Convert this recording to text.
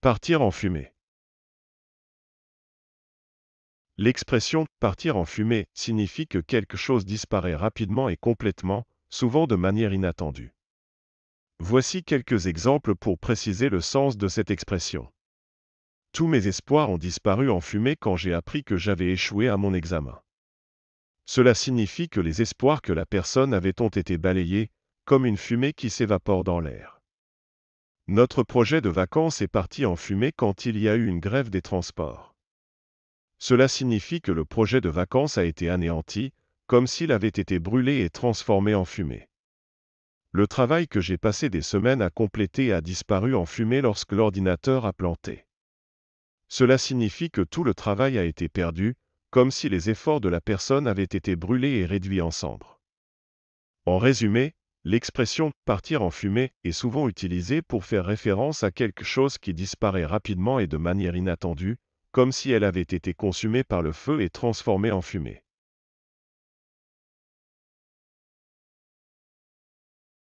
Partir en fumée. L'expression partir en fumée signifie que quelque chose disparaît rapidement et complètement, souvent de manière inattendue. Voici quelques exemples pour préciser le sens de cette expression. Tous mes espoirs ont disparu en fumée quand j'ai appris que j'avais échoué à mon examen. Cela signifie que les espoirs que la personne avait ont été balayés, comme une fumée qui s'évapore dans l'air. Notre projet de vacances est parti en fumée quand il y a eu une grève des transports. Cela signifie que le projet de vacances a été anéanti, comme s'il avait été brûlé et transformé en fumée. Le travail que j'ai passé des semaines à compléter a disparu en fumée lorsque l'ordinateur a planté. Cela signifie que tout le travail a été perdu, comme si les efforts de la personne avaient été brûlés et réduits en cendres. En résumé, L'expression partir en fumée est souvent utilisée pour faire référence à quelque chose qui disparaît rapidement et de manière inattendue, comme si elle avait été consumée par le feu et transformée en fumée.